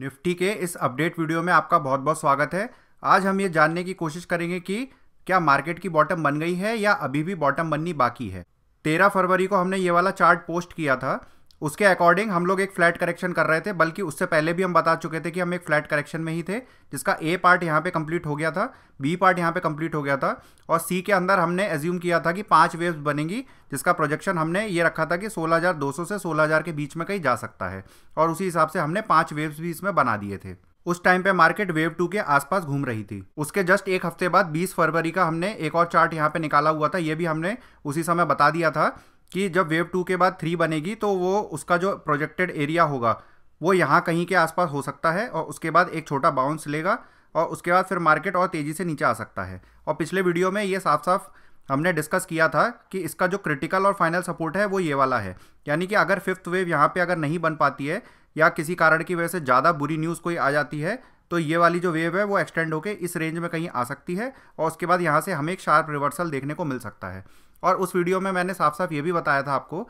Nifty के इस update video में आपका बहुत बहुत स्वागत है आज हम ये जानने की कोशिश करेंगे कि क्या मार्केट की बॉटम बन गई है या अभी भी बॉटम बननी बाकी है तेरह फरवरी को हमने ये वाला चार्ट पोस्ट किया था उसके अकॉर्डिंग हम लोग एक फ्लैट करेक्शन कर रहे थे बल्कि उससे पहले भी हम बता चुके थे कि हम एक फ्लैट करेक्शन में ही थे जिसका ए पार्ट यहाँ पे कंप्लीट हो गया था बी पार्ट यहाँ पे कंप्लीट हो गया था और सी के अंदर हमने एज्यूम किया था कि पांच वेव्स बनेंगी जिसका प्रोजेक्शन हमने ये रखा था कि 16,200 से 16,000 के बीच में कहीं जा सकता है और उसी हिसाब से हमने पाँच वेव्स भी इसमें बना दिए थे उस टाइम पे मार्केट वेव टू के आसपास घूम रही थी उसके जस्ट एक हफ्ते बाद 20 फरवरी का हमने एक और चार्ट यहाँ पे निकाला हुआ था ये भी हमने उसी समय बता दिया था कि जब वेव टू के बाद थ्री बनेगी तो वो उसका जो प्रोजेक्टेड एरिया होगा वो यहाँ कहीं के आसपास हो सकता है और उसके बाद एक छोटा बाउंस लेगा और उसके बाद फिर मार्केट और तेज़ी से नीचे आ सकता है और पिछले वीडियो में ये साफ साफ हमने डिस्कस किया था कि इसका जो क्रिटिकल और फाइनल सपोर्ट है वो ये वाला है यानी कि अगर फिफ्थ वेव यहाँ पे अगर नहीं बन पाती है या किसी कारण की वजह से ज़्यादा बुरी न्यूज़ कोई आ जाती है तो ये वाली जो वेव है वो एक्सटेंड होकर इस रेंज में कहीं आ सकती है और उसके बाद यहाँ से हमें एक शार्प रिवर्सल देखने को मिल सकता है और उस वीडियो में मैंने साफ साफ ये भी बताया था आपको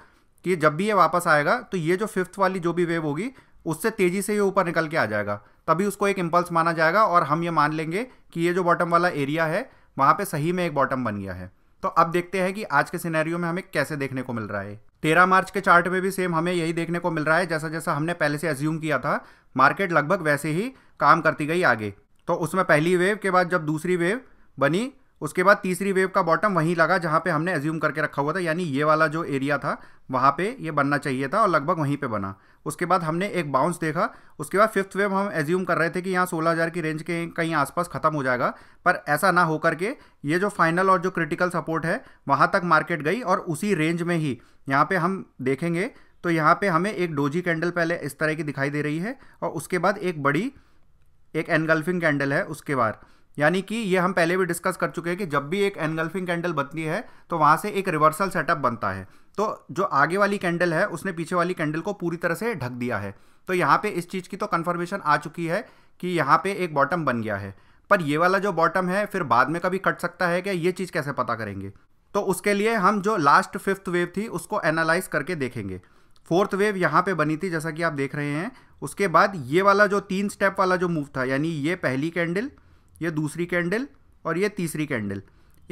कि जब भी ये वापस आएगा तो ये जो फिफ्थ वाली जो भी वेव होगी उससे तेज़ी से ये ऊपर निकल के आ जाएगा तभी उसको एक इम्पल्स माना जाएगा और हम ये मान लेंगे कि ये जो बॉटम वाला एरिया है वहाँ पे सही में एक बॉटम बन गया है तो अब देखते हैं कि आज के सिनेरियो में हमें कैसे देखने को मिल रहा है तेरह मार्च के चार्ट में भी सेम हमें यही देखने को मिल रहा है जैसा जैसा हमने पहले से एज्यूम किया था मार्केट लगभग वैसे ही काम करती गई आगे तो उसमें पहली वेव के बाद जब दूसरी वेव बनी उसके बाद तीसरी वेव का बॉटम वहीं लगा जहाँ पे हमने एज्यूम करके रखा हुआ था यानी ये वाला जो एरिया था वहाँ पे ये बनना चाहिए था और लगभग वहीं पे बना उसके बाद हमने एक बाउंस देखा उसके बाद फिफ्थ वेव हम एज्यूम कर रहे थे कि यहाँ 16000 की रेंज के कहीं आसपास ख़त्म हो जाएगा पर ऐसा ना होकर के ये जो फाइनल और जो क्रिटिकल सपोर्ट है वहाँ तक मार्केट गई और उसी रेंज में ही यहाँ पर हम देखेंगे तो यहाँ पर हमें एक डोजी कैंडल पहले इस तरह की दिखाई दे रही है और उसके बाद एक बड़ी एक एनगल्फिंग कैंडल है उसके बाद यानी कि ये हम पहले भी डिस्कस कर चुके हैं कि जब भी एक एनगल्फिंग कैंडल बनती है तो वहाँ से एक रिवर्सल सेटअप बनता है तो जो आगे वाली कैंडल है उसने पीछे वाली कैंडल को पूरी तरह से ढक दिया है तो यहाँ पे इस चीज़ की तो कन्फर्मेशन आ चुकी है कि यहाँ पे एक बॉटम बन गया है पर ये वाला जो बॉटम है फिर बाद में कभी कट सकता है क्या ये चीज़ कैसे पता करेंगे तो उसके लिए हम जो लास्ट फिफ्थ वेव थी उसको एनालाइज करके देखेंगे फोर्थ वेव यहाँ पे बनी थी जैसा कि आप देख रहे हैं उसके बाद ये वाला जो तीन स्टेप वाला जो मूव था यानी ये पहली कैंडल ये दूसरी कैंडल और ये तीसरी कैंडल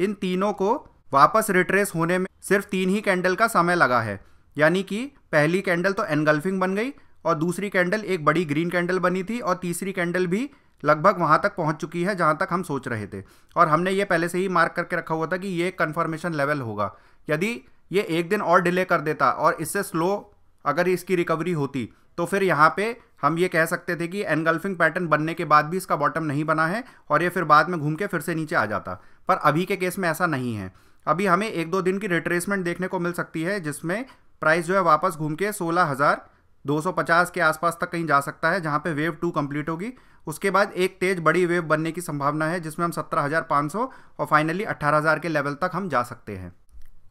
इन तीनों को वापस रिट्रेस होने में सिर्फ तीन ही कैंडल का समय लगा है यानी कि पहली कैंडल तो एनगल्फिंग बन गई और दूसरी कैंडल एक बड़ी ग्रीन कैंडल बनी थी और तीसरी कैंडल भी लगभग वहाँ तक पहुँच चुकी है जहाँ तक हम सोच रहे थे और हमने ये पहले से ही मार्क करके रखा हुआ था कि ये कन्फर्मेशन लेवल होगा यदि ये एक दिन और डिले कर देता और इससे स्लो अगर इसकी रिकवरी होती तो फिर यहाँ पे हम ये कह सकते थे कि एनगल्फिंग पैटर्न बनने के बाद भी इसका बॉटम नहीं बना है और ये फिर बाद में घूम के फिर से नीचे आ जाता पर अभी के केस में ऐसा नहीं है अभी हमें एक दो दिन की रिट्रेसमेंट देखने को मिल सकती है जिसमें प्राइस जो है वापस घूम के सोलह हज़ार के आसपास तक कहीं जा सकता है जहाँ पर वेव टू कम्प्लीट होगी उसके बाद एक तेज बड़ी वेव बनने की संभावना है जिसमें हम सत्रह और फाइनली अट्ठारह के लेवल तक हम जा सकते हैं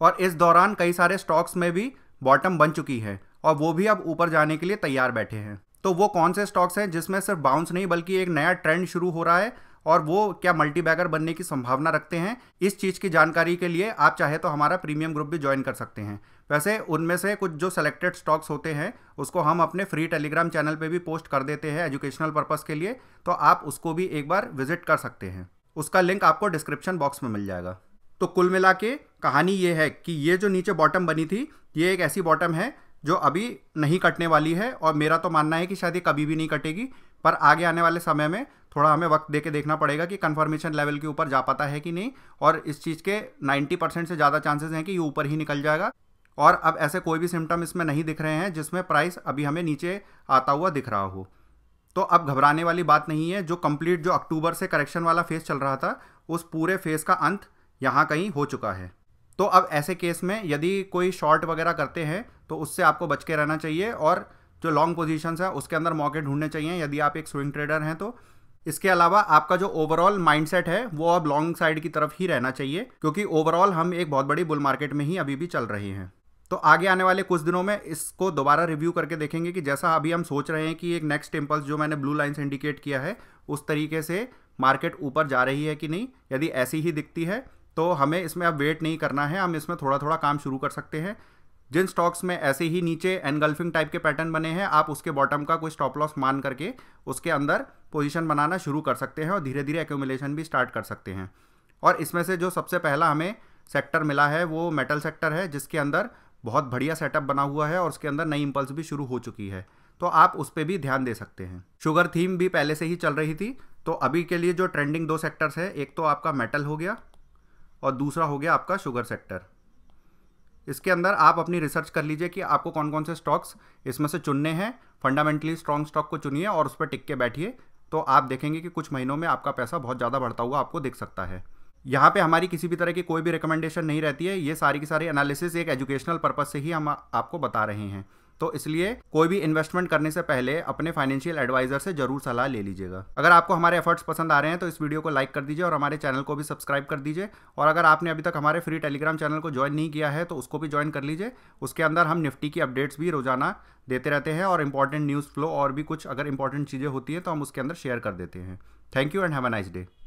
और इस दौरान कई सारे स्टॉक्स में भी बॉटम बन चुकी है और वो भी अब ऊपर जाने के लिए तैयार बैठे हैं तो वो कौन से स्टॉक्स हैं जिसमें सिर्फ बाउंस नहीं बल्कि एक नया ट्रेंड शुरू हो रहा है और वो क्या मल्टी बैगर बनने की संभावना रखते हैं इस चीज़ की जानकारी के लिए आप चाहे तो हमारा प्रीमियम ग्रुप भी ज्वाइन कर सकते हैं वैसे उनमें से कुछ जो सेलेक्टेड स्टॉक्स होते हैं उसको हम अपने फ्री टेलीग्राम चैनल पे भी पोस्ट कर देते हैं एजुकेशनल पर्पज़ के लिए तो आप उसको भी एक बार विजिट कर सकते हैं उसका लिंक आपको डिस्क्रिप्शन बॉक्स में मिल जाएगा तो कुल मिला के कहानी ये है कि ये जो नीचे बॉटम बनी थी ये एक ऐसी बॉटम है जो अभी नहीं कटने वाली है और मेरा तो मानना है कि शायद ये कभी भी नहीं कटेगी पर आगे आने वाले समय में थोड़ा हमें वक्त दे के देखना पड़ेगा कि कन्फर्मेशन लेवल के ऊपर जा पाता है कि नहीं और इस चीज़ के 90 परसेंट से ज़्यादा चांसेस हैं कि ये ऊपर ही निकल जाएगा और अब ऐसे कोई भी सिम्टम इसमें नहीं दिख रहे हैं जिसमें प्राइस अभी हमें नीचे आता हुआ दिख रहा हो तो अब घबराने वाली बात नहीं है जो कंप्लीट जो अक्टूबर से करेक्शन वाला फ़ेज चल रहा था उस पूरे फेज़ का अंत यहाँ कहीं हो चुका है तो अब ऐसे केस में यदि कोई शॉर्ट वगैरह करते हैं तो उससे आपको बच के रहना चाहिए और जो लॉन्ग पोजिशन है उसके अंदर मौके ढूंढने चाहिए यदि आप एक स्विंग ट्रेडर हैं तो इसके अलावा आपका जो ओवरऑल माइंडसेट है वो अब लॉन्ग साइड की तरफ ही रहना चाहिए क्योंकि ओवरऑल हम एक बहुत बड़ी बुल मार्केट में ही अभी भी चल रहे हैं तो आगे आने वाले कुछ दिनों में इसको दोबारा रिव्यू करके देखेंगे कि जैसा अभी हम सोच रहे हैं कि एक नेक्स्ट इम्पल्स जो मैंने ब्लू लाइन से इंडिकेट किया है उस तरीके से मार्केट ऊपर जा रही है कि नहीं यदि ऐसी ही दिखती है तो हमें इसमें अब वेट नहीं करना है हम इसमें थोड़ा थोड़ा काम शुरू कर सकते हैं जिन स्टॉक्स में ऐसे ही नीचे एनगल्फिंग टाइप के पैटर्न बने हैं आप उसके बॉटम का कोई स्टॉप लॉस मान करके उसके अंदर पोजीशन बनाना शुरू कर सकते हैं और धीरे धीरे एक्यूमिलेशन भी स्टार्ट कर सकते हैं और इसमें से जो सबसे पहला हमें सेक्टर मिला है वो मेटल सेक्टर है जिसके अंदर बहुत बढ़िया सेटअप बना हुआ है और उसके अंदर नई इम्पल्स भी शुरू हो चुकी है तो आप उस पर भी ध्यान दे सकते हैं शुगर थीम भी पहले से ही चल रही थी तो अभी के लिए जो ट्रेंडिंग दो सेक्टर्स है एक तो आपका मेटल हो गया और दूसरा हो गया आपका शुगर सेक्टर इसके अंदर आप अपनी रिसर्च कर लीजिए कि आपको कौन कौन से स्टॉक्स इसमें से चुनने हैं फंडामेंटली स्ट्रॉन्ग स्टॉक को चुनिए और उस पर टिक के बैठिए तो आप देखेंगे कि कुछ महीनों में आपका पैसा बहुत ज़्यादा बढ़ता हुआ आपको दिख सकता है यहाँ पे हमारी किसी भी तरह की कोई भी रिकमेंडेशन नहीं रहती है ये सारी की सारी एनालिसिस एक एजुकेशनल पर्पज़ से ही हम आपको बता रहे हैं तो इसलिए कोई भी इन्वेस्टमेंट करने से पहले अपने फाइनेंशियल एडवाइजर से जरूर सलाह ले लीजिएगा अगर आपको हमारे एफर्ट्स पसंद आ रहे हैं तो इस वीडियो को लाइक कर दीजिए और हमारे चैनल को भी सब्सक्राइब कर दीजिए और अगर आपने अभी तक हमारे फ्री टेलीग्राम चैनल को ज्वाइन नहीं किया है तो उसको भी ज्वाइन कर लीजिए उसके अंदर हम निफ्टी की अपडेट्स भी रोजाना देते रहते हैं और इंपॉर्टेंट न्यूज़ फ्लो और भी कुछ अगर इंपॉर्टेंट चीज़ें होती हैं तो हम उसके अंदर शेयर कर देते हैं thank you and have a nice day